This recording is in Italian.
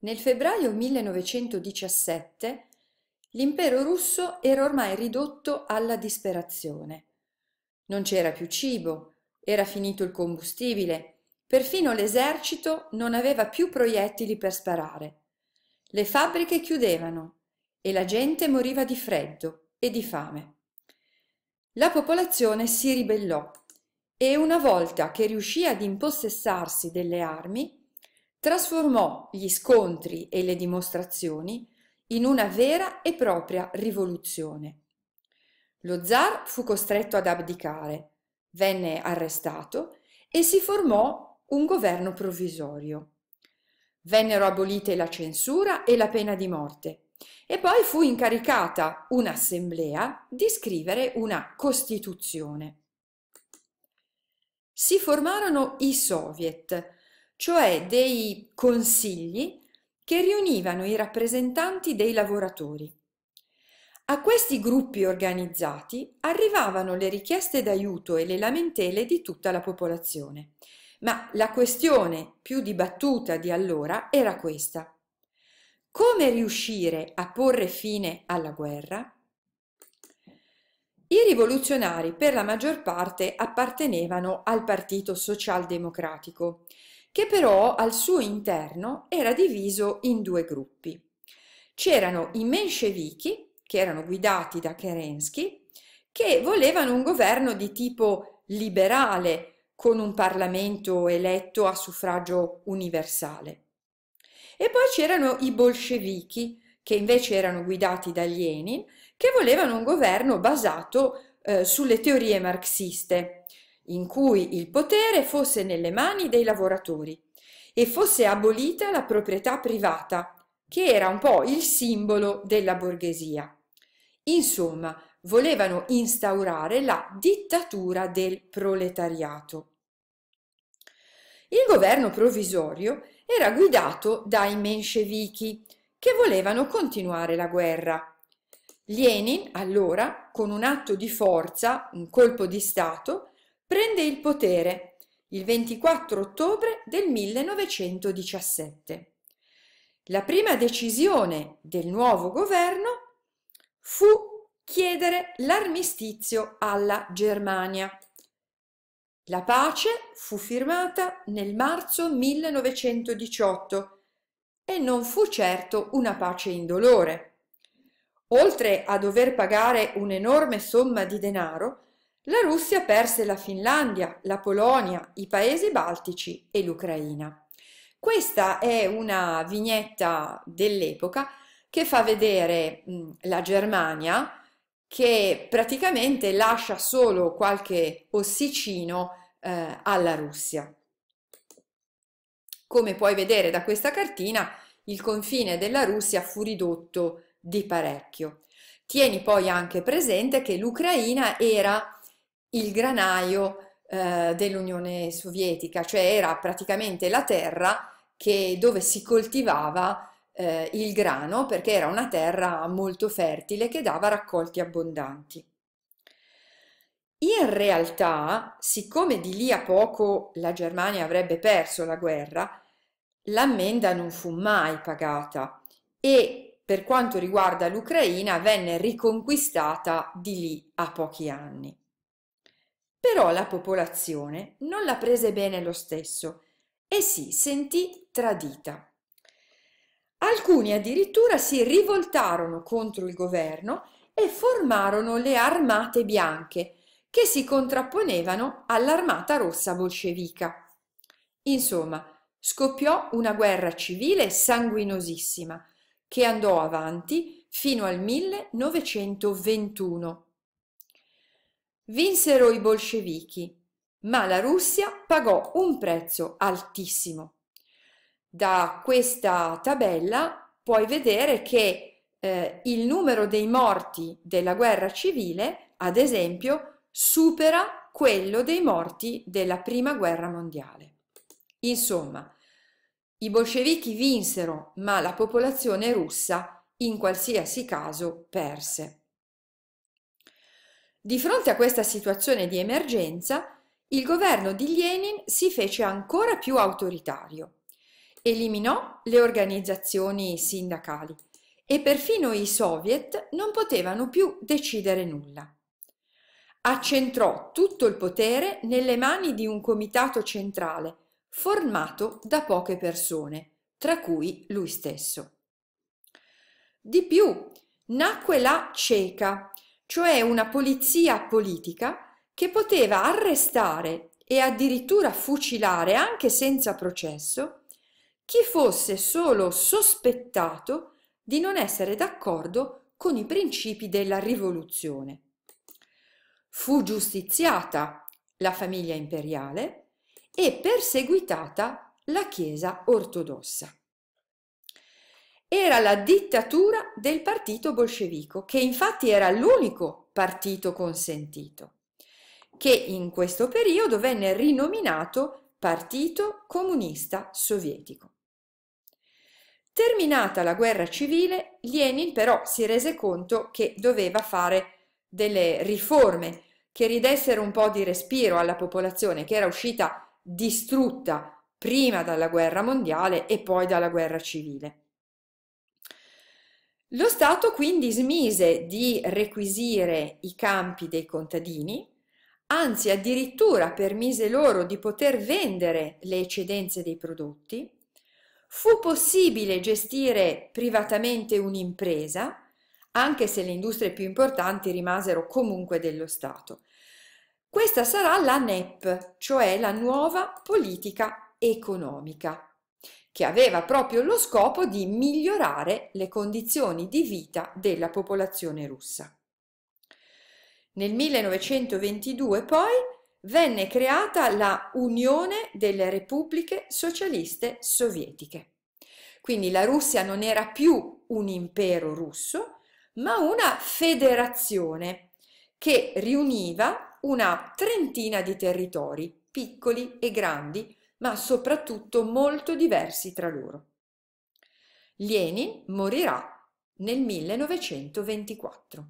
Nel febbraio 1917 l'impero russo era ormai ridotto alla disperazione. Non c'era più cibo, era finito il combustibile, perfino l'esercito non aveva più proiettili per sparare. Le fabbriche chiudevano e la gente moriva di freddo e di fame. La popolazione si ribellò e una volta che riuscì ad impossessarsi delle armi, trasformò gli scontri e le dimostrazioni in una vera e propria rivoluzione. Lo zar fu costretto ad abdicare, venne arrestato e si formò un governo provvisorio. Vennero abolite la censura e la pena di morte e poi fu incaricata un'assemblea di scrivere una Costituzione. Si formarono i Soviet, cioè dei consigli che riunivano i rappresentanti dei lavoratori. A questi gruppi organizzati arrivavano le richieste d'aiuto e le lamentele di tutta la popolazione, ma la questione più dibattuta di allora era questa. Come riuscire a porre fine alla guerra? I rivoluzionari per la maggior parte appartenevano al Partito Socialdemocratico che però al suo interno era diviso in due gruppi. C'erano i menscevichi, che erano guidati da Kerensky, che volevano un governo di tipo liberale, con un Parlamento eletto a suffragio universale. E poi c'erano i bolscevichi, che invece erano guidati da Lenin, che volevano un governo basato eh, sulle teorie marxiste, in cui il potere fosse nelle mani dei lavoratori e fosse abolita la proprietà privata, che era un po' il simbolo della borghesia. Insomma, volevano instaurare la dittatura del proletariato. Il governo provvisorio era guidato dai menscevichi, che volevano continuare la guerra. Lenin, allora, con un atto di forza, un colpo di Stato, prende il potere il 24 ottobre del 1917. La prima decisione del nuovo governo fu chiedere l'armistizio alla Germania. La pace fu firmata nel marzo 1918 e non fu certo una pace indolore. Oltre a dover pagare un'enorme somma di denaro, la Russia perse la Finlandia, la Polonia, i paesi baltici e l'Ucraina. Questa è una vignetta dell'epoca che fa vedere la Germania che praticamente lascia solo qualche ossicino eh, alla Russia. Come puoi vedere da questa cartina, il confine della Russia fu ridotto di parecchio. Tieni poi anche presente che l'Ucraina era il granaio eh, dell'Unione Sovietica, cioè era praticamente la terra che, dove si coltivava eh, il grano perché era una terra molto fertile che dava raccolti abbondanti. In realtà, siccome di lì a poco la Germania avrebbe perso la guerra, l'ammenda non fu mai pagata e per quanto riguarda l'Ucraina venne riconquistata di lì a pochi anni però la popolazione non la prese bene lo stesso e si sentì tradita. Alcuni addirittura si rivoltarono contro il governo e formarono le armate bianche che si contrapponevano all'armata rossa bolscevica. Insomma, scoppiò una guerra civile sanguinosissima che andò avanti fino al 1921 Vinsero i bolscevichi, ma la Russia pagò un prezzo altissimo. Da questa tabella puoi vedere che eh, il numero dei morti della guerra civile, ad esempio, supera quello dei morti della prima guerra mondiale. Insomma, i bolscevichi vinsero, ma la popolazione russa in qualsiasi caso perse. Di fronte a questa situazione di emergenza, il governo di Lenin si fece ancora più autoritario. Eliminò le organizzazioni sindacali e perfino i soviet non potevano più decidere nulla. Accentrò tutto il potere nelle mani di un comitato centrale formato da poche persone, tra cui lui stesso. Di più, nacque la CECA, cioè una polizia politica che poteva arrestare e addirittura fucilare anche senza processo chi fosse solo sospettato di non essere d'accordo con i principi della rivoluzione. Fu giustiziata la famiglia imperiale e perseguitata la Chiesa ortodossa era la dittatura del partito bolscevico, che infatti era l'unico partito consentito, che in questo periodo venne rinominato Partito Comunista Sovietico. Terminata la guerra civile, Lenin però si rese conto che doveva fare delle riforme che ridessero un po' di respiro alla popolazione che era uscita distrutta prima dalla guerra mondiale e poi dalla guerra civile. Lo Stato quindi smise di requisire i campi dei contadini, anzi addirittura permise loro di poter vendere le eccedenze dei prodotti, fu possibile gestire privatamente un'impresa, anche se le industrie più importanti rimasero comunque dello Stato. Questa sarà la NEP, cioè la nuova politica economica che aveva proprio lo scopo di migliorare le condizioni di vita della popolazione russa. Nel 1922 poi venne creata la Unione delle Repubbliche Socialiste Sovietiche. Quindi la Russia non era più un impero russo, ma una federazione che riuniva una trentina di territori, piccoli e grandi, ma soprattutto molto diversi tra loro. Lenin morirà nel 1924.